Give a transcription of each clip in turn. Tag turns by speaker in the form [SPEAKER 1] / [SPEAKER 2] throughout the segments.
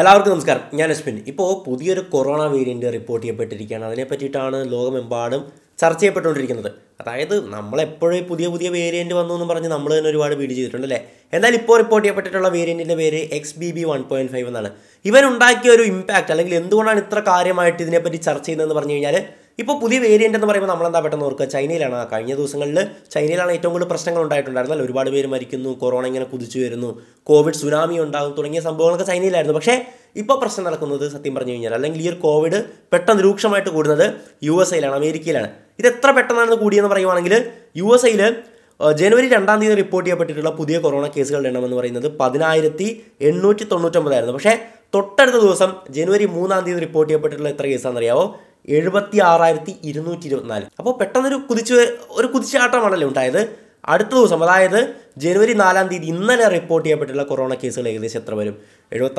[SPEAKER 1] എല്ലാവർക്കും നമസ്കാരം ഞാൻ അശ്വിൻ ഇപ്പോൾ പുതിയൊരു കൊറോണ വേരിയൻ്റ് റിപ്പോർട്ട് ചെയ്യപ്പെട്ടിരിക്കുകയാണ് അതിനെ പറ്റിയിട്ടാണ് ലോകമെമ്പാടും ചർച്ച ചെയ്യപ്പെട്ടുകൊണ്ടിരിക്കുന്നത് അതായത് നമ്മളെപ്പോഴും പുതിയ പുതിയ വേരിയൻറ്റ് വന്നു എന്ന് പറഞ്ഞ് നമ്മൾ തന്നെ ഒരുപാട് വീഡിയോ ചെയ്തിട്ടുണ്ട് അല്ലേ എന്നാൽ ഇപ്പോൾ റിപ്പോർട്ട് ചെയ്യപ്പെട്ടിട്ടുള്ള വേരിയൻറ്റിൻ്റെ പേര് X B B one point five എന്നാണ് ഇവനുണ്ടാക്കിയ ഒരു ഇമ്പാക്റ്റ് അല്ലെങ്കിൽ എന്തുകൊണ്ടാണ് ഇത്ര കാര്യമായിട്ട് ഇതിനെപ്പറ്റി ചർച്ച ചെയ്യുന്നതെന്ന് പറഞ്ഞു കഴിഞ്ഞാൽ ഇപ്പോൾ പുതിയ വേരിയൻ്റ് എന്ന് പറയുമ്പോൾ നമ്മളെന്താ പെട്ടെന്ന് ഓർക്കുക ചൈനയിലാണ് കഴിഞ്ഞ ദിവസങ്ങളിൽ ചൈനയിലാണ് ഏറ്റവും കൂടുതൽ പ്രശ്നങ്ങൾ അല്ല ഒരുപാട് പേര് മരിക്കുന്നു കൊറോണ ഇങ്ങനെ കുതിച്ചു വരുന്നു കോവിഡ് സുനാമി ഉണ്ടാകും തുടങ്ങിയ സംഭവങ്ങളൊക്കെ ചൈനയിലായിരുന്നു പക്ഷേ ഇപ്പോൾ പ്രശ്നം നടക്കുന്നത് സത്യം പറഞ്ഞു കഴിഞ്ഞാൽ അല്ലെങ്കിൽ ഈ ഒരു കോവിഡ് പെട്ടെന്ന് രൂക്ഷമായിട്ട് കൂടുന്നത് യു എസ് എയിലാണ് അമേരിക്കയിലാണ് ഇത് എത്ര പെട്ടെന്നാണെന്ന് കൂടിയെന്ന് പറയുവാണെങ്കിൽ യു എസ് എയിൽ ജനുവരി രണ്ടാം തീയതി റിപ്പോർട്ട് ചെയ്യപ്പെട്ടിട്ടുള്ള പുതിയ കൊറോണ കേസുകളുടെ എണ്ണം എന്ന് പറയുന്നത് പതിനായിരത്തി എണ്ണൂറ്റി തൊണ്ണൂറ്റൊമ്പതായിരുന്നു പക്ഷേ തൊട്ടടുത്ത ദിവസം ജനുവരി മൂന്നാം തീയതി റിപ്പോർട്ട് ചെയ്യപ്പെട്ടിട്ടുള്ള എത്ര കേസാണെന്നറിയാവോ എഴുപത്തി ആറായിരത്തി ഇരുന്നൂറ്റി ഇരുപത്തിനാല് അപ്പോൾ പെട്ടെന്നൊരു കുതിച്ച് ഒരു കുതിച്ചാട്ടമാണല്ലോ ഉണ്ടായത് അടുത്ത ദിവസം അതായത് ജനുവരി നാലാം തീയതി ഇന്നലെ റിപ്പോർട്ട് ചെയ്യപ്പെട്ടുള്ള കൊറോണ കേസുകൾ ഏകദേശം എത്ര വരും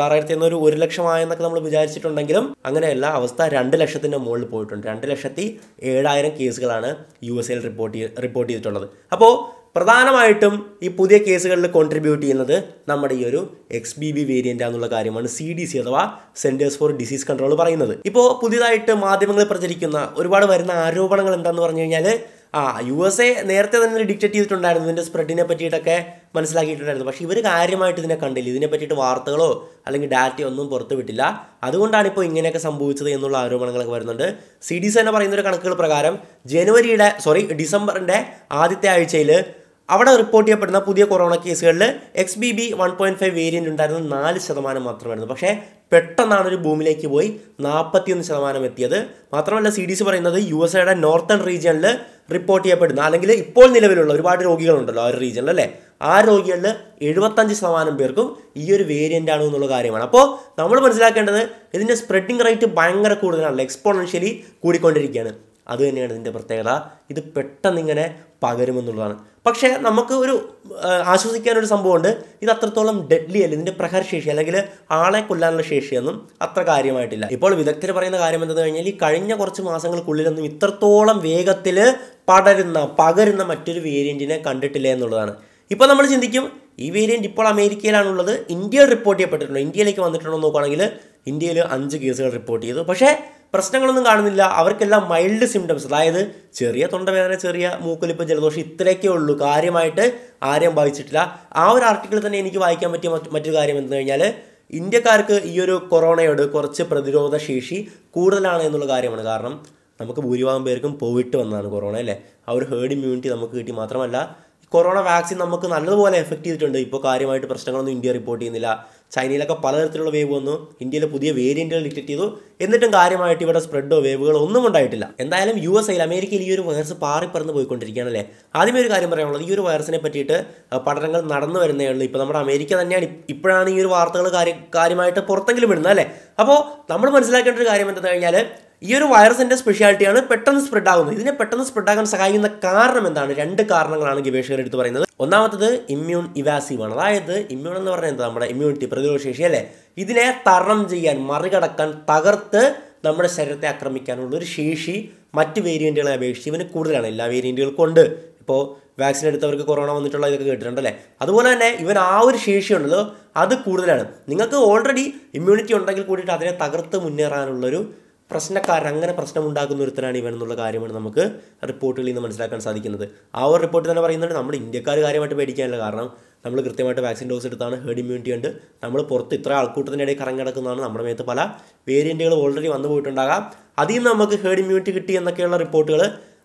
[SPEAKER 1] ആറായിരത്തി എന്നൊരു ഒരു ലക്ഷമായെന്നൊക്കെ നമ്മൾ വിചാരിച്ചിട്ടുണ്ടെങ്കിലും അങ്ങനെയല്ല അവസ്ഥ രണ്ട് ലക്ഷത്തിൻ്റെ മുകളിൽ പോയിട്ടുണ്ട് രണ്ട് ലക്ഷത്തി ഏഴായിരം കേസുകളാണ് യു എസ് എയിൽ റിപ്പോർട്ട് റിപ്പോർട്ട് ചെയ്തിട്ടുള്ളത് അപ്പോൾ പ്രധാനമായിട്ടും ഈ പുതിയ കേസുകളിൽ കോൺട്രിബ്യൂട്ട് ചെയ്യുന്നത് നമ്മുടെ ഈ ഒരു എക്സ് ബി ബി വേരിയൻ്റ് ആണെന്നുള്ള കാര്യമാണ് സി ഡി സി അഥവാ സെൻറ്റേഴ്സ് ഫോർ ഡിസീസ് കൺട്രോൾ പറയുന്നത് ഇപ്പോൾ പുതിയതായിട്ട് മാധ്യമങ്ങളിൽ പ്രചരിക്കുന്ന ഒരുപാട് വരുന്ന ആരോപണങ്ങൾ എന്താണെന്ന് പറഞ്ഞു കഴിഞ്ഞാൽ ആ യു എസ് എ നേരത്തെ തന്നെ ഡിക്റ്റേറ്റ് ചെയ്തിട്ടുണ്ടായിരുന്നു ഇതിൻ്റെ സ്പ്രെഡിനെ പറ്റിയിട്ടൊക്കെ മനസ്സിലാക്കിയിട്ടുണ്ടായിരുന്നു പക്ഷേ ഇവർ കാര്യമായിട്ട് ഇതിനെ കണ്ടില്ല ഇതിനെ പറ്റിയിട്ട് വാർത്തകളോ അല്ലെങ്കിൽ ഡാറ്റയോ ഒന്നും പുറത്തുവിട്ടില്ല അതുകൊണ്ടാണ് ഇപ്പോൾ ഇങ്ങനെയൊക്കെ സംഭവിച്ചത് എന്നുള്ള ആരോപണങ്ങളൊക്കെ വരുന്നുണ്ട് സി ഡി സി തന്നെ പറയുന്നൊരു കണക്കുകൾ പ്രകാരം ജനുവരിയുടെ സോറി ഡിസംബറിൻ്റെ ആദ്യത്തെ ആഴ്ചയിൽ അവിടെ റിപ്പോർട്ട് ചെയ്യപ്പെടുന്ന പുതിയ കൊറോണ കേസുകളിൽ X B B one point five variant ഉണ്ടായിരുന്നത് നാല് ശതമാനം മാത്രമായിരുന്നു പക്ഷേ പെട്ടെന്നാണ് ഒരു ഭൂമിയിലേക്ക് പോയി നാൽപ്പത്തിയൊന്ന് ശതമാനം എത്തിയത് മാത്രമല്ല സി ഡി സി പറയുന്നത് യു എസ് എയുടെ നോർത്തേൺ റീജിയണിൽ റിപ്പോർട്ട് ചെയ്യപ്പെടുന്ന അല്ലെങ്കിൽ ഇപ്പോൾ നിലവിലുള്ള ഒരുപാട് രോഗികളുണ്ടല്ലോ ആ ഒരു റീജിയനിൽ അല്ലേ ആ രോഗികളിൽ എഴുപത്തഞ്ച് ശതമാനം പേർക്കും ഈ ഒരു വേരിയൻ്റ് ആണ് എന്നുള്ള കാര്യമാണ് അപ്പോൾ നമ്മൾ മനസ്സിലാക്കേണ്ടത് ഇതിൻ്റെ സ്പ്രെഡിങ് റേറ്റ് ഭയങ്കര കൂടുതലാണല്ലോ എക്സ്പോണൻഷ്യലി കൂടിക്കൊണ്ടിരിക്കുകയാണ് അത് തന്നെയാണ് ഇതിൻ്റെ പ്രത്യേകത ഇത് പെട്ടെന്ന് ഇങ്ങനെ പകരുമെന്നുള്ളതാണ് പക്ഷേ നമുക്ക് ഒരു ആശ്വസിക്കാനൊരു സംഭവമുണ്ട് ഇത് അത്രത്തോളം ഡെഡ്ലി അല്ല ഇതിൻ്റെ പ്രഹരശേഷി അല്ലെങ്കിൽ ആളെ കൊല്ലാനുള്ള ശേഷിയൊന്നും അത്ര കാര്യമായിട്ടില്ല ഇപ്പോൾ വിദഗ്ധർ പറയുന്ന കാര്യം എന്തെന്ന് കഴിഞ്ഞാൽ ഈ കഴിഞ്ഞ കുറച്ച് മാസങ്ങൾക്കുള്ളിലൊന്നും ഇത്രത്തോളം വേഗത്തിൽ പടരുന്ന പകരുന്ന മറ്റൊരു വേരിയൻറ്റിനെ കണ്ടിട്ടില്ല എന്നുള്ളതാണ് ഇപ്പോൾ നമ്മൾ ചിന്തിക്കും ഈ വേരിയൻറ്റ് ഇപ്പോൾ അമേരിക്കയിലാണുള്ളത് ഇന്ത്യയിൽ റിപ്പോർട്ട് ചെയ്യപ്പെട്ടിട്ടുണ്ടോ ഇന്ത്യയിലേക്ക് വന്നിട്ടുണ്ടോ നോക്കുകയാണെങ്കിൽ ഇന്ത്യയിൽ അഞ്ച് കേസുകൾ റിപ്പോർട്ട് ചെയ്തു പക്ഷേ പ്രശ്നങ്ങളൊന്നും കാണുന്നില്ല അവർക്കെല്ലാം മൈൽഡ് സിംറ്റംസ് അതായത് ചെറിയ തൊണ്ടവേദന ചെറിയ മൂക്കൊലിപ്പ് ജലദോഷം ഇത്രയൊക്കെ ഉള്ളൂ കാര്യമായിട്ട് ആരെയും ബാധിച്ചിട്ടില്ല ആ ഒരു ആർട്ടിക്കിൾ തന്നെ എനിക്ക് വായിക്കാൻ പറ്റിയ മറ്റൊരു കാര്യം എന്ന് കഴിഞ്ഞാൽ ഇന്ത്യക്കാർക്ക് ഈ ഒരു കൊറോണയോട് കുറച്ച് പ്രതിരോധ ശേഷി കൂടുതലാണ് എന്നുള്ള കാര്യമാണ് കാരണം നമുക്ക് ഭൂരിഭാഗം പേർക്കും പോയിട്ട് വന്നതാണ് കൊറോണ അല്ലേ ആ ഒരു ഹേർഡ് ഇമ്മ്യൂണിറ്റി നമുക്ക് കിട്ടി മാത്രമല്ല കൊറോണ വാക്സിൻ നമുക്ക് നല്ലതുപോലെ എഫക്റ്റ് ചെയ്തിട്ടുണ്ട് ഇപ്പോൾ കാര്യമായിട്ട് പ്രശ്നങ്ങളൊന്നും ഇന്ത്യ റിപ്പോർട്ട് ചെയ്യുന്നില്ല ചൈനയിലൊക്കെ പലതരത്തിലുള്ള വേവ് വന്നു ഇന്ത്യയിലെ പുതിയ വേരിയൻറ്റുകൾ ഡിറ്റക്ട് ചെയ്തു എന്നിട്ടും കാര്യമായിട്ട് ഇവിടെ സ്പ്രെഡോ വേവുകളോ ഒന്നും ഉണ്ടായിട്ടില്ല എന്തായാലും യു എസ് അമേരിക്കയിൽ ഈ ഒരു വൈറസ് പാറിപ്പറന്ന് പോയിക്കൊണ്ടിരിക്കുകയാണ് അല്ലേ ആദ്യമേ ഒരു കാര്യം പറയാനുള്ളത് ഈ ഒരു വൈറസിനെ പറ്റിയിട്ട് പഠനങ്ങൾ നടന്നു വരുന്നേ ഉള്ളൂ ഇപ്പോൾ നമ്മുടെ അമേരിക്ക തന്നെയാണ് ഇപ്പോഴാണ് ഈ ഒരു വാർത്തകൾ കാര്യമായിട്ട് പുറത്തെങ്കിലും ഇടുന്നത് അല്ലേ അപ്പോൾ നമ്മൾ മനസ്സിലാക്കേണ്ട ഒരു കാര്യം എന്താണെന്ന് കഴിഞ്ഞാൽ ഈ ഒരു വൈറസിൻ്റെ സ്പെഷ്യാലിറ്റിയാണ് പെട്ടെന്ന് സ്പ്രെഡ് ആകുന്നത് ഇതിനെ പെട്ടെന്ന് സ്പ്രെഡ് ആകാൻ സഹായിക്കുന്ന കാരണം എന്താണ് രണ്ട് കാരണങ്ങളാണ് ഗവേഷകർ എടുത്ത് പറയുന്നത് ഒന്നാമത്തത് ഇമ്മ്യൂൺ ഇവാസീവ് ആണ് അതായത് ഇമ്മ്യൂൺ എന്ന് പറയുന്നത് നമ്മുടെ ഇമ്മ്യൂണിറ്റി പ്രതിരോധശേഷി അല്ലേ ഇതിനെ തരണം ചെയ്യാൻ മറികടക്കാൻ തകർത്ത് നമ്മുടെ ശരീരത്തെ ആക്രമിക്കാനുള്ള ഒരു ശേഷി മറ്റ് വേരിയൻറ്റുകളെ അപേക്ഷിച്ച് ഇവന് കൂടുതലാണ് എല്ലാ വേരിയൻറ്റുകൾക്കും ഉണ്ട് ഇപ്പോൾ വാക്സിൻ എടുത്തവർക്ക് കൊറോണ വന്നിട്ടുള്ള ഇതൊക്കെ കേട്ടിട്ടുണ്ടല്ലേ അതുപോലെ തന്നെ ഇവൻ ആ ഒരു ശേഷിയുണ്ടല്ലോ അത് കൂടുതലാണ് നിങ്ങൾക്ക് ഓൾറെഡി ഇമ്മ്യൂണിറ്റി ഉണ്ടെങ്കിൽ കൂടിയിട്ട് അതിനെ തകർത്ത് മുന്നേറാനുള്ളൊരു പ്രശ്നക്കാരൻ അങ്ങനെ പ്രശ്നമുണ്ടാക്കുന്ന ഒരുത്തനാണ് ഇവൻ എന്നുള്ള കാര്യമാണ് നമുക്ക് റിപ്പോർട്ടുകളിൽ നിന്ന് മനസ്സിലാക്കാൻ സാധിക്കുന്നത് ആ ഒരു റിപ്പോർട്ട് തന്നെ പറയുന്നുണ്ട് നമ്മൾ ഇന്ത്യക്കാർ കാര്യമായിട്ട് പേടിക്കാനില്ല കാരണം നമ്മൾ കൃത്യമായിട്ട് വാക്സിൻ ഡോസ് എടുത്താണ് ഹേർഡ് ഇമ്മ്യൂണിറ്റി ഉണ്ട് നമ്മൾ പുറത്ത് ഇത്ര ആൾക്കൂട്ടത്തിൻ്റെ ഇടയിൽ കറങ്ങി നമ്മുടെ മേത്ത് പല വേരിയൻറ്റുകൾ ഓൾറെഡി വന്നു പോയിട്ടുണ്ടാകാം അതിൽ നിന്ന് നമുക്ക് ഹേർഡ് ഇമ്മ്യൂണിറ്റി കിട്ടി എന്നൊക്കെയുള്ള റിപ്പോർട്ടുകൾ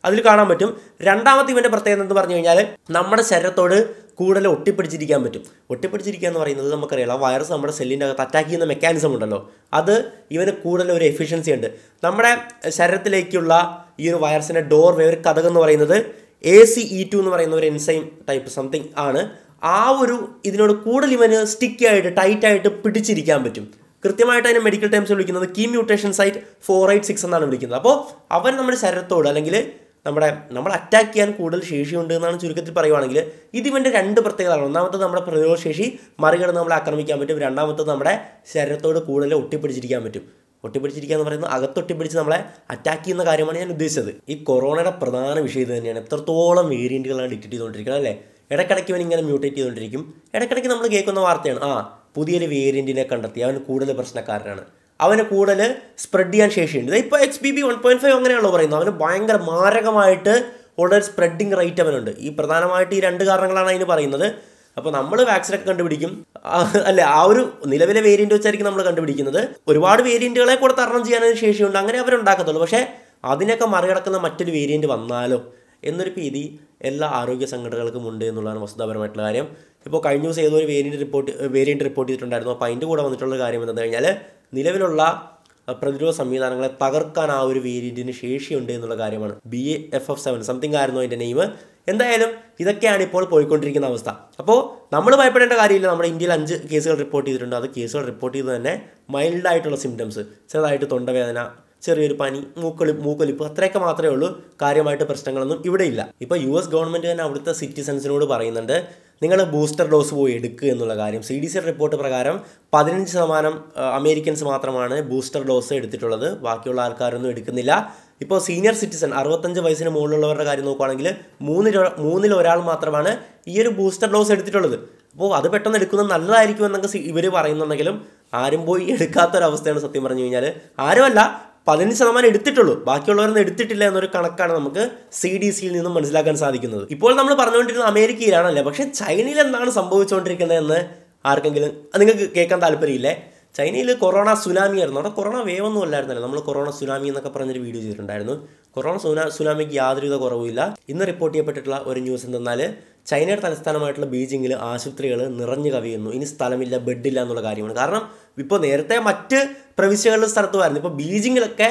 [SPEAKER 1] അതിൽ കാണാൻ പറ്റും രണ്ടാമത്തെ ഇവൻ്റെ പ്രത്യേകത എന്ന് പറഞ്ഞു കഴിഞ്ഞാൽ നമ്മുടെ ശരീരത്തോട് കൂടുതൽ ഒട്ടിപ്പിടിച്ചിരിക്കാൻ പറ്റും ഒട്ടിപ്പിടിച്ചിരിക്കുക എന്ന് പറയുന്നത് നമുക്കറിയാം ആ വൈറസ് നമ്മുടെ സെല്ലിൻ്റെ അകത്ത് അറ്റാക്ക് ചെയ്യുന്ന മെക്കാനിസം ഉണ്ടല്ലോ അത് ഇവന് കൂടുതൽ ഒരു എഫിഷ്യൻസി ഉണ്ട് നമ്മുടെ ശരീരത്തിലേക്കുള്ള ഈ ഒരു വൈറസിൻ്റെ ഡോർ വേ ഒരു എന്ന് പറയുന്നത് എ സി ഇ ടു എന്ന് പറയുന്ന ഒരു എൻസൈം ടൈപ്പ് സംതിങ് ആണ് ആ ഒരു ഇതിനോട് കൂടുതൽ ഇവന് സ്റ്റിക്കി ആയിട്ട് ടൈറ്റായിട്ട് പിടിച്ചിരിക്കാൻ പറ്റും കൃത്യമായിട്ട് അതിനെ മെഡിക്കൽ ടൈംസ് വിളിക്കുന്നത് key mutation site four eight six എന്നാണ് വിളിക്കുന്നത് അപ്പോൾ അവൻ നമ്മുടെ ശരീരത്തോട് അല്ലെങ്കിൽ നമ്മുടെ നമ്മൾ അറ്റാക്ക് ചെയ്യാൻ കൂടുതൽ ശേഷിയുണ്ട് എന്നാണ് ചുരുക്കത്തിൽ പറയുവാണെങ്കിൽ ഇതിവൻ്റെ രണ്ട് പ്രത്യേകതകളാണ് ഒന്നാമത്തെ നമ്മുടെ ശേഷി മറികടന്ന് നമ്മളെ ആക്രമിക്കാൻ പറ്റും രണ്ടാമത്തെ നമ്മുടെ ശരീരത്തോട് കൂടുതൽ ഒട്ടിപ്പിടിച്ചിരിക്കാൻ പറ്റും ഒട്ടിപ്പിടിച്ചിരിക്കുക എന്ന് പറയുന്നത് അകത്തൊട്ടിപ്പിടിച്ച് നമ്മളെ അറ്റാക്ക് ചെയ്യുന്ന കാര്യമാണ് ഞാൻ ഉദ്ദേശിച്ചത് ഈ കൊറോണയുടെ പ്രധാന വിഷയം ഇത് തന്നെയാണ് എത്രത്തോളം വേരിയൻറ്റുകളാണ് ഡിറ്റക്ട് ചെയ്തുകൊണ്ടിരിക്കുന്നത് അല്ലേ ഇടയ്ക്കിടയ്ക്ക് ഇവൻ ഇങ്ങനെ മ്യൂട്ടേറ്റ് ചെയ്തുകൊണ്ടിരിക്കും ഇടയ്ക്കിടയ്ക്ക് നമ്മൾ കേൾക്കുന്ന വാർത്തയാണ് ആ പുതിയൊരു വേരിയൻറ്റിനെ കണ്ടെത്തി അവൻ കൂടുതൽ പ്രശ്നക്കാരനാണ് അവന് കൂടുതൽ സ്പ്രെഡ് ചെയ്യാൻ ശേഷിയുണ്ട് ഇപ്പോൾ X B B one point five അങ്ങനെയാണല്ലോ പറയുന്നത് അവന് ഭയങ്കര മാരകമായിട്ട് ഉള്ള സ്പ്രെഡിങ് റേറ്റ് അവനുണ്ട് ഈ പ്രധാനമായിട്ട് ഈ രണ്ട് കാരണങ്ങളാണ് അതിന് പറയുന്നത് അപ്പോൾ നമ്മൾ വാക്സിനൊക്കെ കണ്ടുപിടിക്കും അല്ല ആ ഒരു നിലവിലെ വേരിയൻറ്റ് വെച്ചായിരിക്കും നമ്മൾ കണ്ടുപിടിക്കുന്നത് ഒരുപാട് വേരിയൻറ്റുകളെ കൂടെ തരണം ചെയ്യാനൊരു ശേഷിയുണ്ട് അങ്ങനെ അവരുണ്ടാക്കത്തുള്ളൂ പക്ഷേ അതിനൊക്കെ മറികടക്കുന്ന മറ്റൊരു വേരിയൻറ്റ് വന്നാലോ എന്നൊരു രീതി എല്ലാ ആരോഗ്യ സംഘടനകൾക്കും ഉണ്ട് എന്നുള്ളതാണ് വസ്തുതാപരമായിട്ടുള്ള കാര്യം ഇപ്പോൾ കഴിഞ്ഞ ദിവസം ഏതോ ഒരു വേരിയൻറ്റ് റിപ്പോർട്ട് വേരിയൻറ്റ് റിപ്പോർട്ട് ചെയ്തിട്ടുണ്ടായിരുന്നു അപ്പോൾ അതിൻ്റെ കൂടെ വന്നിട്ടുള്ള കാര്യം എന്താണെന്ന് കഴിഞ്ഞാൽ നിലവിലുള്ള പ്രതിരോധ സംവിധാനങ്ങളെ തകർക്കാൻ ആ ഒരു വേരിയൻറ്റിന് ശേഷിയുണ്ട് എന്നുള്ള കാര്യമാണ് B F F seven something ആയിരുന്നു അതിൻ്റെ നെയിം എന്തായാലും ഇതൊക്കെയാണ് ഇപ്പോൾ പോയിക്കൊണ്ടിരിക്കുന്ന അവസ്ഥ അപ്പോൾ നമ്മൾ ഭയപ്പെടേണ്ട കാര്യമില്ല നമ്മുടെ ഇന്ത്യയിൽ അഞ്ച് കേസുകൾ റിപ്പോർട്ട് ചെയ്തിട്ടുണ്ട് അത് കേസുകൾ റിപ്പോർട്ട് ചെയ്ത് തന്നെ മൈൽഡായിട്ടുള്ള സിംറ്റംസ് ചെറുതായിട്ട് തൊണ്ടവേദന ചെറിയൊരു പനി മൂക്കളി മൂക്കൊലിപ്പ് അത്രയൊക്കെ മാത്രമേ ഉള്ളൂ കാര്യമായിട്ട് പ്രശ്നങ്ങളൊന്നും ഇവിടെയില്ല ഇപ്പോൾ യു എസ് ഗവൺമെൻറ് തന്നെ അവിടുത്തെ സിറ്റിസൻസിനോട് പറയുന്നുണ്ട് നിങ്ങൾ ബൂസ്റ്റർ ഡോസ് പോയി എടുക്കുക എന്നുള്ള കാര്യം സി ഡി സി റിപ്പോർട്ട് പ്രകാരം പതിനഞ്ച് ശതമാനം അമേരിക്കൻസ് മാത്രമാണ് ബൂസ്റ്റർ ഡോസ് എടുത്തിട്ടുള്ളത് ബാക്കിയുള്ള ആൾക്കാരൊന്നും എടുക്കുന്നില്ല ഇപ്പോൾ സീനിയർ സിറ്റിസൺ അറുപത്തഞ്ച് വയസ്സിന് മുകളിലുള്ളവരുടെ കാര്യം നോക്കുകയാണെങ്കിൽ മൂന്നിൽ മൂന്നിൽ ഒരാൾ മാത്രമാണ് ഈ ഒരു ബൂസ്റ്റർ ഡോസ് എടുത്തിട്ടുള്ളത് അപ്പോൾ അത് പെട്ടെന്ന് എടുക്കുന്നത് നല്ലതായിരിക്കും എന്നൊക്കെ ഇവർ പറയുന്നുണ്ടെങ്കിലും ആരും പോയി എടുക്കാത്തൊരവസ്ഥയാണ് സത്യം പറഞ്ഞു കഴിഞ്ഞാൽ ആരുമല്ല പതിനഞ്ച് ശതമാനം എടുത്തിട്ടുള്ളൂ ബാക്കിയുള്ളവരൊന്നും എടുത്തിട്ടില്ല എന്നൊരു കണക്കാണ് നമുക്ക് സി ഡി സിയിൽ നിന്നും മനസ്സിലാക്കാൻ സാധിക്കുന്നത് ഇപ്പോൾ നമ്മൾ പറഞ്ഞുകൊണ്ടിരുന്നത് അമേരിക്കയിലാണല്ലേ പക്ഷേ ചൈനയിൽ എന്താണ് സംഭവിച്ചുകൊണ്ടിരിക്കുന്നത് എന്ന് ആർക്കെങ്കിലും നിങ്ങൾക്ക് കേൾക്കാൻ താല്പര്യമില്ലേ ചൈനയിൽ കൊറോണ സുനാമി ആയിരുന്നു അവിടെ കൊറോണ വേവ് ഒന്നും അല്ലായിരുന്നല്ലോ നമ്മൾ കൊറോണ സുനാമി എന്നൊക്കെ പറഞ്ഞൊരു വീഡിയോ ചെയ്തിട്ടുണ്ടായിരുന്നു കൊറോണ സുനാ സുനാമിക്ക് യാതൊരുവിധ കുറവുമില്ല ഇന്ന് റിപ്പോർട്ട് ചെയ്യപ്പെട്ടിട്ടുള്ള ഒരു ന്യൂസ് എന്തെന്നാൽ ചൈനയുടെ തലസ്ഥാനമായിട്ടുള്ള ബീജിങ്ങിൽ ആശുപത്രികൾ നിറഞ്ഞു കവിയുന്നു ഇനി സ്ഥലമില്ല ബെഡില്ല എന്നുള്ള കാര്യമാണ് കാരണം ഇപ്പോൾ നേരത്തെ മറ്റ് പ്രവിശ്യകളിലെ സ്ഥലത്തുമായിരുന്നു ഇപ്പോൾ ബീജിങ്ങിലൊക്കെ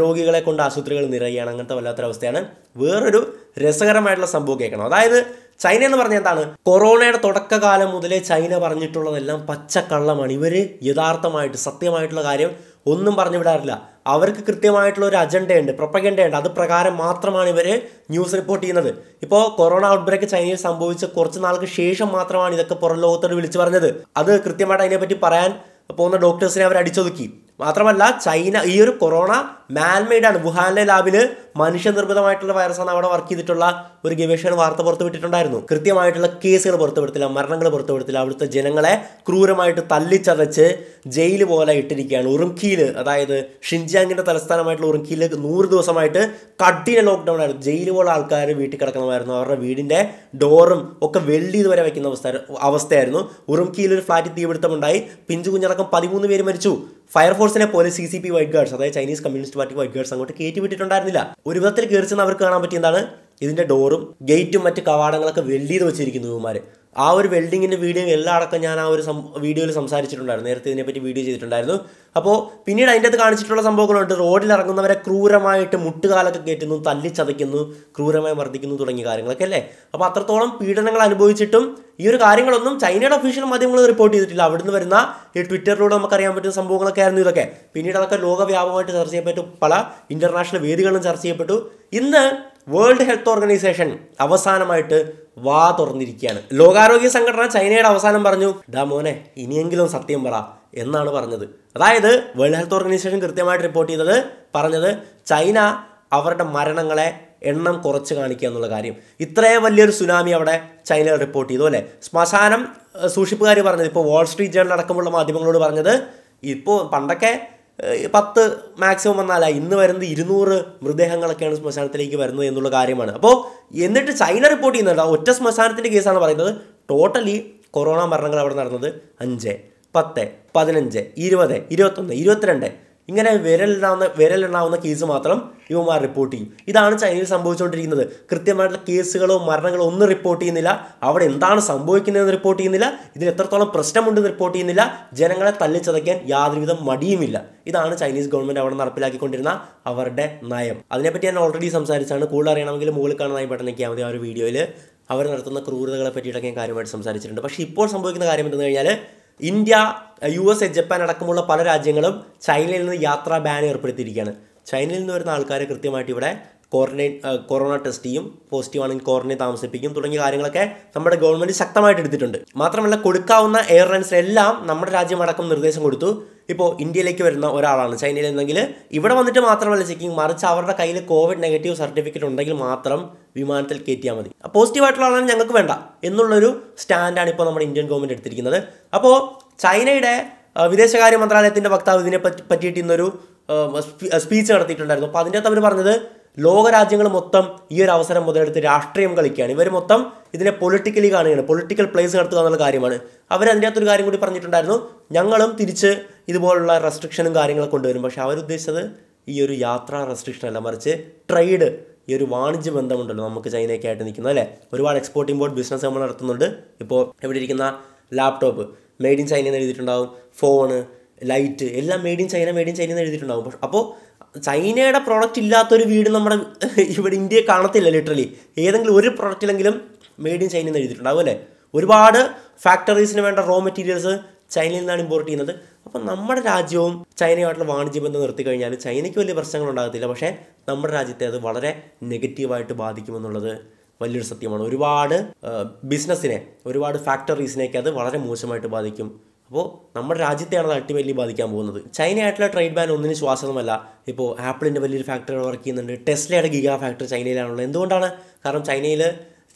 [SPEAKER 1] രോഗികളെ കൊണ്ട് ആശുപത്രികൾ നിറയുകയാണ് അങ്ങനത്തെ വല്ലാത്തൊരവസ്ഥയാണ് വേറൊരു രസകരമായിട്ടുള്ള സംഭവം കേൾക്കണം അതായത് ചൈന എന്ന് പറഞ്ഞാൽ എന്താണ് കൊറോണയുടെ തുടക്കകാലം മുതലേ ചൈന പറഞ്ഞിട്ടുള്ളതെല്ലാം പച്ചക്കള്ളമാണ് ഇവർ യഥാർത്ഥമായിട്ട് സത്യമായിട്ടുള്ള കാര്യം ഒന്നും പറഞ്ഞു വിടാറില്ല അവർക്ക് കൃത്യമായിട്ടുള്ള ഒരു അജണ്ടയുണ്ട് പ്രൊപ്പഗണ്ടയുണ്ട് അത് പ്രകാരം മാത്രമാണ് ഇവർ ന്യൂസ് റിപ്പോർട്ട് ചെയ്യുന്നത് ഇപ്പോൾ കൊറോണ ഔട്ട്ബ്രേക്ക് ചൈനയിൽ സംഭവിച്ച കുറച്ച് നാൾക്ക് ശേഷം മാത്രമാണ് ഇതൊക്കെ പുറം ലോകത്തോട് വിളിച്ചു പറഞ്ഞത് അത് കൃത്യമായിട്ട് അതിനെപ്പറ്റി പറയാൻ പോകുന്ന ഡോക്ടേഴ്സിനെ അവർ അടിച്ചൊതുക്കി മാത്രമല്ല ചൈന ഈ ഒരു കൊറോണ മാൻമെയ്ഡാണ് വുഹാനിലെ ലാബിൽ മനുഷ്യനിർമ്മിതമായിട്ടുള്ള വൈറസാണ് അവിടെ വർക്ക് ചെയ്തിട്ടുള്ള ഒരു ഗവേഷകൻ വാർത്ത പുറത്തുവിട്ടിട്ടുണ്ടായിരുന്നു കൃത്യമായിട്ടുള്ള കേസുകൾ പുറത്തുവിടത്തില്ല മരണങ്ങൾ പുറത്തുവിടത്തില്ല അവിടുത്തെ ജനങ്ങളെ ക്രൂരമായിട്ട് തല്ലിച്ചതച്ച് ജയിൽ പോലെ ഇട്ടിരിക്കുകയാണ് ഉറുംഖിയിൽ അതായത് ഷിൻജാങ്ങിൻ്റെ തലസ്ഥാനമായിട്ടുള്ള ഉറുംഖിയിൽ നൂറ് ദിവസമായിട്ട് കഠിന ലോക്ക്ഡൗൺ ആയിരുന്നു ജയിൽ പോലെ ആൾക്കാർ വീട്ടിൽ കിടക്കണമായിരുന്നു അവരുടെ വീടിൻ്റെ ഡോറും ഒക്കെ വെള്ളി ഇതുവരെ വയ്ക്കുന്ന അവസ്ഥ അവസ്ഥയായിരുന്നു ഉറുംഖിയിൽ ഒരു ഫ്ലാറ്റ് തീപിടുത്തമുണ്ടായി പിഞ്ചു കുഞ്ഞടക്കം പതിമൂന്ന് പേര് മരിച്ചു ഫയർഫോഴ്സിനെ പോലെ C C P white guards അതായത് Chinese communist party white guards അങ്ങോട്ട് കയറ്റി വിട്ടിട്ടുണ്ടായിരുന്നില്ല ഒരു വിധത്തിൽ കയറിച്ചെന്ന് അവർക്ക് കാണാൻ പറ്റിയതാണ് ഇതിൻ്റെ ഡോറും ഗേറ്റും മറ്റ് കവാടങ്ങളൊക്കെ വെൽഡ് ചെയ്ത് വെച്ചിരിക്കുന്നു ഇവന്മാർ ആ ഒരു വെൽഡിങ്ങിൻ്റെ വീഡിയോ എല്ലാം അടക്കം ഞാൻ ആ ഒരു വീഡിയോയിൽ സംസാരിച്ചിട്ടുണ്ടായിരുന്നു നേരത്തെ ഇതിനെപ്പറ്റി വീഡിയോ ചെയ്തിട്ടുണ്ടായിരുന്നു അപ്പോൾ പിന്നീട് അതിൻ്റെ അകത്ത് കാണിച്ചിട്ടുള്ള സംഭവങ്ങളുണ്ട് റോഡിൽ ഇറങ്ങുന്നവരെ ക്രൂരമായിട്ട് മുട്ടുകാലൊക്കെ കയറ്റുന്നു തല്ലിച്ചതയ്ക്കുന്നു ക്രൂരമായി മർദ്ദിക്കുന്നു തുടങ്ങിയ കാര്യങ്ങളൊക്കെ അല്ലേ അപ്പോൾ അത്രത്തോളം പീഡനങ്ങൾ അനുഭവിച്ചിട്ടും ഈ ഒരു കാര്യങ്ങളൊന്നും ചൈനയുടെ ഒഫീഷ്യൽ മാധ്യമങ്ങൾ റിപ്പോർട്ട് ചെയ്തിട്ടില്ല അവിടുന്ന് വരുന്ന ഈ ട്വിറ്ററിലൂടെ നമുക്കറിയാൻ പറ്റുന്ന സംഭവങ്ങളൊക്കെ ആയിരുന്നു ഇതൊക്കെ പിന്നീട് അതൊക്കെ ലോകവ്യാപകമായിട്ട് ചർച്ച ചെയ്യപ്പെട്ടു പല ഇൻ്റർനാഷണൽ വേദികളും ചർച്ച ചെയ്യപ്പെട്ടു ഇന്ന് വേൾഡ് ഹെൽത്ത് ഓർഗനൈസേഷൻ അവസാനമായിട്ട് വാ തുറന്നിരിക്കുകയാണ് ലോകാരോഗ്യ സംഘടന ചൈനയുടെ അവസാനം പറഞ്ഞു ഡാ മോനെ ഇനിയെങ്കിലും സത്യം പറ എന്നാണ് പറഞ്ഞത് അതായത് വേൾഡ് ഹെൽത്ത് ഓർഗനൈസേഷൻ കൃത്യമായിട്ട് റിപ്പോർട്ട് ചെയ്തത് പറഞ്ഞത് ചൈന അവരുടെ മരണങ്ങളെ എണ്ണം കുറച്ച് കാണിക്കുക എന്നുള്ള കാര്യം ഇത്രയും വലിയൊരു സുനാമി അവിടെ ചൈന റിപ്പോർട്ട് ചെയ്തു അല്ലേ ശ്മശാനം സൂക്ഷിപ്പുകാർ പറഞ്ഞത് ഇപ്പോൾ വാൾ സ്ട്രീറ്റ് ജേണൽ അടക്കമുള്ള മാധ്യമങ്ങളോട് പറഞ്ഞത് ഇപ്പോൾ പണ്ടൊക്കെ പത്ത് മാക്സിമം വന്നാല ഇന്ന് വരുന്നത് ഇരുന്നൂറ് മൃതദേഹങ്ങളൊക്കെയാണ് ശ്മശാനത്തിലേക്ക് വരുന്നത് എന്നുള്ള കാര്യമാണ് അപ്പോൾ എന്നിട്ട് ചൈന റിപ്പോർട്ട് ചെയ്യുന്നുണ്ട് ഒറ്റ ശ്മശാനത്തിൻ്റെ കേസാണ് പറയുന്നത് ടോട്ടലി കൊറോണ മരണങ്ങൾ അവിടെ നടന്നത് അഞ്ച് പത്ത് പതിനഞ്ച് ഇരുപത് ഇരുപത്തൊന്ന് ഇരുപത്തിരണ്ട് ഇങ്ങനെ വിരലിടാവുന്ന വിരലിടാവുന്ന കേസ് മാത്രം ഇവന്മാർ റിപ്പോർട്ട് ചെയ്യും ഇതാണ് ചൈനയിൽ സംഭവിച്ചുകൊണ്ടിരിക്കുന്നത് കൃത്യമായിട്ടുള്ള കേസുകളോ മരണങ്ങളോ ഒന്നും റിപ്പോർട്ട് ചെയ്യുന്നില്ല അവിടെ എന്താണ് സംഭവിക്കുന്നതെന്ന് റിപ്പോർട്ട് ചെയ്യുന്നില്ല ഇതിൽ എത്രത്തോളം പ്രശ്നമുണ്ടെന്ന് റിപ്പോർട്ട് ചെയ്യുന്നില്ല ജനങ്ങളെ തല്ലിച്ചതയ്ക്കാൻ യാതൊരുവിധ മടിയുമില്ല ഇതാണ് ചൈനീസ് ഗവൺമെൻറ് അവിടെ നടപ്പിലാക്കിക്കൊണ്ടിരുന്ന അവരുടെ നയം അതിനെപ്പറ്റി ഞാൻ ഓൾറെഡി സംസാരിച്ചാണ് കൂടുതൽ അറിയണമെങ്കിൽ മുകളിൽ കാണുന്ന ഈ ബട്ടനൊക്കെ മതി ആ ഒരു വീഡിയോയിൽ അവർ നടത്തുന്ന ക്രൂരതകളെ പറ്റിയിട്ടൊക്കെ ഞാൻ കാര്യമായിട്ട് സംസാരിച്ചിട്ടുണ്ട് പക്ഷേ ഇപ്പോൾ സംഭവിക്കുന്ന കാര്യം എന്തെന്ന് കഴിഞ്ഞാൽ ഇന്ത്യ യു എസ് ജപ്പാൻ അടക്കമുള്ള പല രാജ്യങ്ങളും ചൈനയിൽ നിന്ന് യാത്രാ ബാൻ ഏർപ്പെടുത്തിയിരിക്കുകയാണ് ചൈനയിൽ നിന്ന് വരുന്ന ആൾക്കാരെ കൃത്യമായിട്ട് ഇവിടെ ക്വാറന്റൈൻ കൊറോണ ടെസ്റ്റ് ചെയ്യും പോസിറ്റീവ് ആണെങ്കിൽ ക്വാറന്റൈൻ താമസിപ്പിക്കും തുടങ്ങിയ കാര്യങ്ങളൊക്കെ നമ്മുടെ ഗവൺമെൻറ് ശക്തമായിട്ട് എടുത്തിട്ടുണ്ട് മാത്രമല്ല കൊടുക്കാവുന്ന എല്ലാം നമ്മുടെ രാജ്യമടക്കം നിർദ്ദേശം കൊടുത്തു ഇപ്പോൾ ഇന്ത്യയിലേക്ക് വരുന്ന ഒരാളാണ് ചൈനയിലെന്നെങ്കിൽ ഇവിടെ വന്നിട്ട് മാത്രമല്ല ചെക്കിങ് മറിച്ച് അവരുടെ കയ്യിൽ കോവിഡ് നെഗറ്റീവ് സർട്ടിഫിക്കറ്റ് ഉണ്ടെങ്കിൽ മാത്രം വിമാനത്തിൽ കയറ്റിയാൽ മതി പോസിറ്റീവായിട്ടുള്ള ആളാണ് ഞങ്ങൾക്ക് വേണ്ട എന്നുള്ളൊരു സ്റ്റാൻഡാണ് ഇപ്പോൾ നമ്മുടെ ഇന്ത്യൻ ഗവൺമെൻറ് എടുത്തിരിക്കുന്നത് അപ്പോൾ ചൈനയുടെ വിദേശകാര്യ മന്ത്രാലയത്തിൻ്റെ വക്താവ് ഇതിനെ പറ്റി പറ്റിയിട്ട് ഇന്നൊരു സ്പീച്ച് നടത്തിയിട്ടുണ്ടായിരുന്നു അപ്പോൾ അതിൻ്റെ അകത്ത് അവർ പറഞ്ഞത് ലോകരാജ്യങ്ങൾ മൊത്തം ഈ ഒരു അവസരം മുതലെടുത്ത് രാഷ്ട്രീയം കളിക്കുകയാണ് ഇവർ മൊത്തം ഇതിനെ പൊളിറ്റിക്കലി കാണുകയാണ് പൊളിറ്റിക്കൽ പ്ലേസ് നടത്തുക എന്നുള്ള കാര്യമാണ് അവർ അതിൻ്റെ അകത്തൊരു കാര്യം കൂടി പറഞ്ഞിട്ടുണ്ടായിരുന്നു ഞങ്ങളും തിരിച്ച് ഇതുപോലുള്ള റെസ്ട്രിക്ഷനും കാര്യങ്ങളും കൊണ്ടുവരും പക്ഷേ അവരുദ്ദേശിച്ചത് ഈ ഒരു യാത്രാ റെസ്ട്രിക്ഷൻ അല്ല മറിച്ച് ട്രേഡ് ഈ ഒരു വാണിജ്യ ബന്ധമുണ്ടല്ലോ നമുക്ക് ചൈനയൊക്കെ ആയിട്ട് നിൽക്കുന്നത് അല്ലേ ഒരുപാട് എക്സ്പോർട്ട് ഇമ്പോർട്ട് ബിസിനസ് നമ്മൾ നടത്തുന്നുണ്ട് ഇപ്പോൾ ഇവിടെ ഇരിക്കുന്ന ലാപ്ടോപ്പ് മെയ്ഡ് ഇൻ ചൈന എന്ന് എഴുതിയിട്ടുണ്ടാവും ഫോണ് ലൈറ്റ് എല്ലാം made in China made in China എന്ന് എഴുതിയിട്ടുണ്ടാവും അപ്പോൾ ചൈനയുടെ പ്രോഡക്റ്റ് ഇല്ലാത്തൊരു വീട് നമ്മുടെ ഇവിടെ ഇന്ത്യയെ കാണത്തില്ല ലിറ്ററലി ഏതെങ്കിലും ഒരു പ്രോഡക്റ്റിലെങ്കിലും മെയ്ഡ് ഇൻ ചൈന എന്ന് എഴുതിയിട്ടുണ്ടാവും അല്ലേ ഒരുപാട് ഫാക്ടറീസിന് വേണ്ട റോ മെറ്റീരിയൽസ് ചൈനയിൽ നിന്നാണ് ഇമ്പോർട്ട് ചെയ്യുന്നത് അപ്പം നമ്മുടെ രാജ്യവും ചൈനയുമായിട്ടുള്ള വാണിജ്യ ബന്ധം നിർത്തി കഴിഞ്ഞാൽ ചൈനയ്ക്ക് വലിയ പ്രശ്നങ്ങൾ ഉണ്ടാകത്തില്ല പക്ഷേ നമ്മുടെ രാജ്യത്തെ അത് വളരെ നെഗറ്റീവായിട്ട് ബാധിക്കുമെന്നുള്ളത് വലിയൊരു സത്യമാണ് ഒരുപാട് ബിസിനസ്സിനെ ഒരുപാട് ഫാക്ടറീസിനെയൊക്കെ അത് വളരെ മോശമായിട്ട് ബാധിക്കും അപ്പോൾ നമ്മുടെ രാജ്യത്തെയാണ് അത് അൾട്ടിമേറ്റ്ലി ബാധിക്കാൻ പോകുന്നത് ചൈനയായിട്ടുള്ള ട്രേഡ് ബാൻ ഒന്നിനും ശ്വാസമല്ല ഇപ്പോൾ ആപ്പിളിൻ്റെ വലിയൊരു ഫാക്ടറി വർക്ക് ചെയ്യുന്നുണ്ട് ടെസ്ലയുടെ ഗിഗാ ഫാക്ടറി ചൈനയിലാണുള്ളത് എന്തുകൊണ്ടാണ് കാരണം ചൈനയിൽ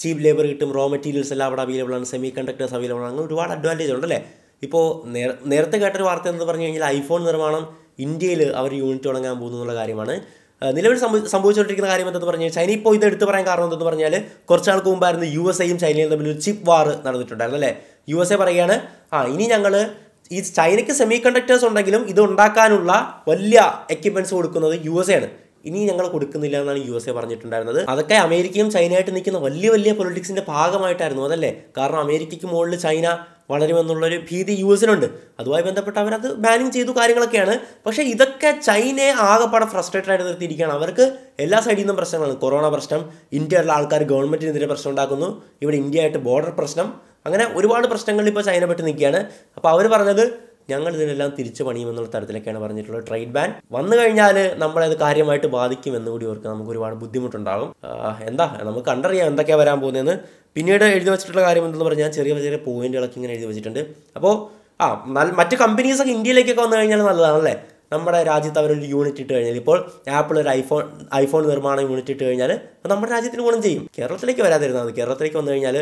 [SPEAKER 1] ചീപ്പ് ലേബർ കിട്ടും റോ മെറ്റീരിയൽസ് എല്ലാം അവിടെ അവൈലബിൾ ആണ് സെമി കണ്ടക്ടേഴ്സ് അവൈലബിൾ ആണ് ഒരുപാട് അഡ്വാൻറ്റേജ് ഉണ്ടല്ലേ ഇപ്പോൾ നേരത്തെ കേട്ടൊരു വാർത്ത എന്ന് പറഞ്ഞു കഴിഞ്ഞാൽ ഐഫോൺ നിർമ്മാണം ഇന്ത്യയിൽ അവർ യൂണിറ്റ് തുടങ്ങാൻ പോകുന്നു എന്നുള്ള കാര്യമാണ് നിലവിൽ സംഭവിച്ചുകൊണ്ടിരിക്കുന്ന കാര്യം എന്തെന്ന് പറഞ്ഞാൽ ചൈന ഇപ്പോൾ ഇത് എടുത്തു പറയാൻ കാരണം എന്താണെന്ന് പറഞ്ഞാൽ കുറച്ചാൾക്ക് മുമ്പായിരുന്നു യു എസ് എയും ചൈനയും തമ്മിൽ ഒരു ചിപ്പ് വാർ നടന്നിട്ടുണ്ടായിരുന്നു അല്ലേ യു എസ് എ പറയുകയാണ് ആ ഇനി ഞങ്ങൾ ഈ ചൈനയ്ക്ക് സെമി കണ്ടക്ടേഴ്സ് ഉണ്ടെങ്കിലും ഇത് ഉണ്ടാക്കാനുള്ള വലിയ എക്യുപ്മെൻറ്റ്സ് കൊടുക്കുന്നത് യു എസ് എ ആണ് ഇനി ഞങ്ങൾ കൊടുക്കുന്നില്ല എന്നാണ് യു എസ് എ പറഞ്ഞിട്ടുണ്ടായിരുന്നത് അതൊക്കെ അമേരിക്കയും ചൈനയായിട്ട് നിൽക്കുന്ന വലിയ വലിയ പൊളിറ്റിക്സിന്റെ ഭാഗമായിട്ടായിരുന്നു അതല്ലേ കാരണം അമേരിക്കയ്ക്ക് മുകളിൽ ചൈന വളരുമെന്നുള്ളൊരു ഭീതി യു എസിനുണ്ട് അതുമായി ബന്ധപ്പെട്ട് അവരത് ബാനിങ് ചെയ്തു കാര്യങ്ങളൊക്കെയാണ് പക്ഷേ ഇതൊക്കെ ചൈനയെ ആകെപ്പാടെ ഫ്രസ്ട്രേറ്റഡ് ആയിട്ട് നിർത്തിയിരിക്കുകയാണ് അവർക്ക് എല്ലാ സൈഡിൽ നിന്നും പ്രശ്നങ്ങളാണ് കൊറോണ പ്രശ്നം ഇന്ത്യയിലുള്ള ആൾക്കാർ ഗവൺമെൻറ്റിനെതിരെ പ്രശ്നം ഉണ്ടാക്കുന്നു ഇവിടെ ഇന്ത്യയായിട്ട് ബോർഡർ പ്രശ്നം അങ്ങനെ ഒരുപാട് പ്രശ്നങ്ങളിൽ ഇപ്പോൾ ചൈന പെട്ട് നിൽക്കുകയാണ് അപ്പോൾ അവർ പറഞ്ഞത് ഞങ്ങൾ ഇതിനെല്ലാം തിരിച്ചു പണിയുമെന്നുള്ള തരത്തിലൊക്കെയാണ് പറഞ്ഞിട്ടുള്ളത് ട്രേഡ് ബാൻ വന്നു കഴിഞ്ഞാൽ നമ്മളത് കാര്യമായിട്ട് ബാധിക്കും കൂടി ഓർക്കുക നമുക്ക് ഒരുപാട് ബുദ്ധിമുട്ടുണ്ടാകും എന്താ നമുക്ക് കണ്ടറിയാം എന്തൊക്കെയാണ് വരാൻ പോകുന്നതെന്ന് പിന്നീട് എഴുതി വെച്ചിട്ടുള്ള കാര്യം എന്തെന്ന് പറഞ്ഞാൽ ചെറിയ ചെറിയ പോയിന്റുകളൊക്കെ ഇങ്ങനെ എഴുതി വെച്ചിട്ടുണ്ട് അപ്പോൾ ആ മറ്റ് കമ്പനീസൊക്കെ ഇന്ത്യയിലേക്കൊക്കെ വന്നു കഴിഞ്ഞാൽ നല്ലതാണല്ലേ നമ്മുടെ രാജ്യത്ത് അവരൊരു യൂണിറ്റ് ഇട്ട് കഴിഞ്ഞാൽ ഇപ്പോൾ ആപ്പിൾ ഒരു ഐഫോൺ ഐഫോൺ നിർമ്മാണ യൂണിറ്റ് ഇട്ട് കഴിഞ്ഞാൽ നമ്മുടെ രാജ്യത്തിന് ഗുണം ചെയ്യും കേരളത്തിലേക്ക് വരാതിരുന്നത് കേരളത്തിലേക്ക് വന്നു കഴിഞ്ഞാൽ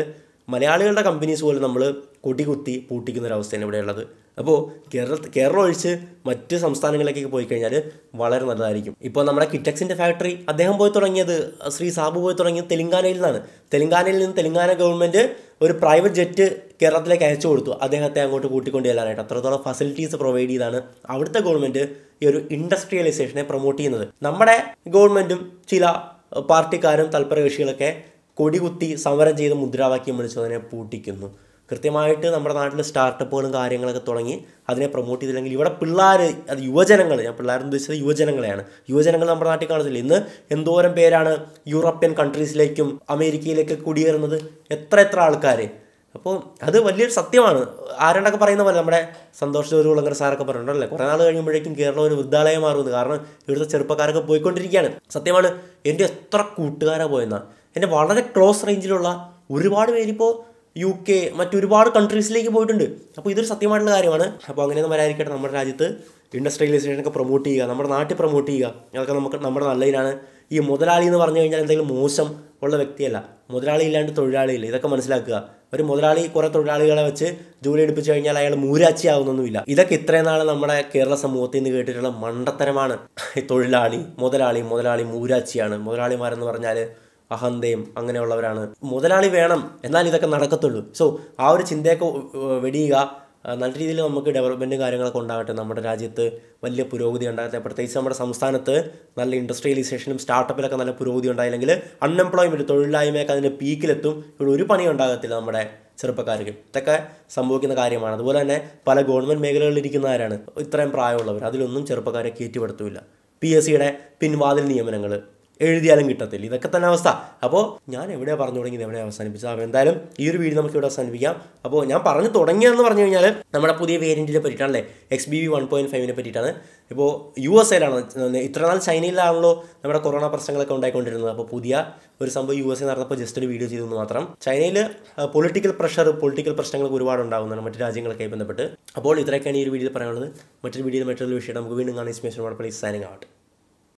[SPEAKER 1] മലയാളികളുടെ കമ്പനീസ് പോലും നമ്മൾ കൊടികുത്തി പൂട്ടിക്കുന്ന ഒരു അവസ്ഥയാണ് ഇവിടെയുള്ളത് അപ്പോൾ കേരള കേരളം ഒഴിച്ച് മറ്റ് സംസ്ഥാനങ്ങളിലേക്കൊക്കെ പോയി കഴിഞ്ഞാൽ വളരെ നല്ലതായിരിക്കും ഇപ്പോൾ നമ്മുടെ കിറ്റക്സിൻ്റെ ഫാക്ടറി അദ്ദേഹം പോയി തുടങ്ങിയത് ശ്രീ സാബു പോയി തുടങ്ങിയത് തെലങ്കാനയിൽ നിന്നാണ് തെലങ്കാനയിൽ നിന്ന് തെലങ്കാന ഗവൺമെൻറ് ഒരു പ്രൈവറ്റ് ജെറ്റ് കേരളത്തിലേക്ക് അയച്ചു കൊടുത്തു അദ്ദേഹത്തെ അങ്ങോട്ട് കൂട്ടിക്കൊണ്ടു ചെല്ലാനായിട്ട് അത്രത്തോളം ഫെസിലിറ്റീസ് പ്രൊവൈഡ് ചെയ്താണ് അവിടുത്തെ ഗവൺമെൻറ് ഈ ഒരു ഇൻഡസ്ട്രിയലൈസേഷനെ പ്രൊമോട്ട് ചെയ്യുന്നത് നമ്മുടെ ഗവൺമെൻറ്റും ചില പാർട്ടിക്കാരും തൽപര കക്ഷികളൊക്കെ കൊടികുത്തി സമരം ചെയ്ത് മുദ്രാവാക്യം അതിനെ പൂട്ടിക്കുന്നു കൃത്യമായിട്ട് നമ്മുടെ നാട്ടിൽ സ്റ്റാർട്ടപ്പുകളും കാര്യങ്ങളൊക്കെ തുടങ്ങി അതിനെ പ്രൊമോട്ട് ചെയ്തില്ലെങ്കിൽ ഇവിടെ പിള്ളേർ അത് യുവജനങ്ങൾ ഞാൻ പിള്ളേർ ഉദ്ദേശിച്ചത് യുവജനങ്ങളെയാണ് യുവജനങ്ങൾ നമ്മുടെ നാട്ടിൽ കാണത്തില്ല ഇന്ന് എന്തോരം പേരാണ് യൂറോപ്യൻ കൺട്രീസിലേക്കും അമേരിക്കയിലേക്ക് കുടിയേറുന്നത് എത്ര എത്ര ആൾക്കാർ അപ്പോൾ അത് വലിയൊരു സത്യമാണ് ആരണ്ടൊക്കെ പറയുന്ന പോലെ നമ്മുടെ സന്തോഷ് ജോലി ഉള്ളങ്കര സാറൊക്കെ പറഞ്ഞിട്ടുണ്ടല്ലേ കുറേ നാൾ കഴിയുമ്പോഴേക്കും കേരളം ഒരു വൃദ്ധാലയം മാറുന്നത് കാരണം ഇവിടുത്തെ ചെറുപ്പക്കാരൊക്കെ പോയിക്കൊണ്ടിരിക്കുകയാണ് സത്യമാണ് എൻ്റെ എത്ര കൂട്ടുകാരാണ് പോയെന്നാണ് എൻ്റെ വളരെ ക്ലോസ് റേഞ്ചിലുള്ള ഒരുപാട് പേരിപ്പോൾ യു കെ മറ്റൊരുപാട് കൺട്രീസിലേക്ക് പോയിട്ടുണ്ട് അപ്പോൾ ഇതൊരു സത്യമായിട്ടുള്ള കാര്യമാണ് അപ്പോൾ അങ്ങനെ വരാതിരിക്കട്ടെ നമ്മുടെ രാജ്യത്ത് ഇൻഡസ്ട്രിയലൈസേഷനൊക്കെ പ്രൊമോട്ട് ചെയ്യുക നമ്മുടെ നാട്ടിൽ പ്രൊമോട്ട് ചെയ്യുക അതൊക്കെ നമുക്ക് നമ്മുടെ നല്ലതിനാണ് ഈ മുതലാളി എന്ന് പറഞ്ഞു കഴിഞ്ഞാൽ എന്തെങ്കിലും മോശം ഉള്ള വ്യക്തിയല്ല മുതലാളി ഇല്ലാണ്ട് ഇല്ല ഇതൊക്കെ മനസ്സിലാക്കുക ഒരു മുതലാളി കുറേ തൊഴിലാളികളെ വെച്ച് ജോലി എടുപ്പിച്ചു കഴിഞ്ഞാൽ അയാൾ മൂരാച്ചി ആവുന്നൊന്നുമില്ല ഇതൊക്കെ ഇത്രയും നാൾ നമ്മുടെ കേരള സമൂഹത്തിൽ നിന്ന് കേട്ടിട്ടുള്ള മണ്ടത്തരമാണ് തൊഴിലാളി മുതലാളി മുതലാളി മൂരാച്ചിയാണ് മുതലാളിമാരെന്ന് പറഞ്ഞാൽ അഹന്തയും അങ്ങനെയുള്ളവരാണ് മുതലാളി വേണം എന്നാൽ ഇതൊക്കെ നടക്കത്തുള്ളൂ സോ ആ ഒരു ചിന്തയൊക്കെ വെടിയുക നല്ല രീതിയിൽ നമുക്ക് ഡെവലപ്മെൻറ്റും കാര്യങ്ങളൊക്കെ ഉണ്ടാകട്ടെ നമ്മുടെ രാജ്യത്ത് വലിയ പുരോഗതി ഉണ്ടാകട്ടെ പ്രത്യേകിച്ച് നമ്മുടെ സംസ്ഥാനത്ത് നല്ല ഇൻഡസ്ട്രിയലൈസേഷനും സ്റ്റാർട്ടപ്പിലൊക്കെ നല്ല പുരോഗതി ഉണ്ടായില്ലെങ്കിൽ അൺഎംപ്ലോയ്മെൻറ്റ് തൊഴിലില്ലായ്മയൊക്കെ അതിൻ്റെ പീക്കിലെത്തും ഇവിടെ ഒരു പണി ഉണ്ടാകത്തില്ല നമ്മുടെ ചെറുപ്പക്കാർക്ക് ഇതൊക്കെ സംഭവിക്കുന്ന കാര്യമാണ് അതുപോലെ തന്നെ പല ഗവൺമെൻറ് മേഖലകളിലിരിക്കുന്നവരാണ് ഇത്രയും പ്രായമുള്ളവർ അതിലൊന്നും ചെറുപ്പക്കാരെ കയറ്റിപ്പെടുത്തില്ല പി എസ് സിയുടെ പിൻവാതിൽ നിയമനങ്ങൾ എഴുതിയാലും കിട്ടത്തില്ല ഇതൊക്കെ തന്നെ അവസ്ഥ അപ്പോൾ ഞാൻ എവിടെ പറഞ്ഞു തുടങ്ങിയത് എവിടെ അവസാനിപ്പിച്ചത് അപ്പോൾ എന്തായാലും ഈ ഒരു വീഡിയോ നമുക്ക് ഇവിടെ അവസാനിപ്പിക്കാം അപ്പോൾ ഞാൻ പറഞ്ഞു തുടങ്ങിയതെന്ന് പറഞ്ഞു കഴിഞ്ഞാൽ നമ്മുടെ പുതിയ വേരിയൻറ്റിനെ പറ്റിയിട്ടാണല്ലേ X B V one point ഫൈവിനെ പറ്റിയിട്ടാണ് ഇപ്പോൾ യു എസ് എയിലാണ് ഇത്ര നാൾ ചൈനയിലാണല്ലോ നമ്മുടെ കൊറോണ പ്രശ്നങ്ങളൊക്കെ ഉണ്ടായിക്കൊണ്ടിരുന്നത് അപ്പോൾ പുതിയ ഒരു സംഭവം യു എസ് എ നടന്നപ്പോൾ ജസ്റ്റ് ഒരു വീഡിയോ ചെയ്തെന്ന് മാത്രം ചൈനയിൽ പൊളിറ്റിക്കൽ പ്രഷർ പൊളിറ്റിക്കൽ പ്രശ്നങ്ങൾക്ക് ഒരുപാട് ഉണ്ടാകുന്നതാണ് മറ്റു രാജ്യങ്ങളൊക്കെ ബന്ധപ്പെട്ട് അപ്പോൾ ഇത്രയൊക്കെയാണ് ഈ ഒരു വീഡിയോ പറയാനുള്ളത് മറ്റൊരു വീഡിയോ മറ്റൊരു വിഷയം നമുക്ക് വീണ്ടും കാണാൻ സ്മേഷൻ പ്ലീസ് സൈനിങ് ആവട്ടെ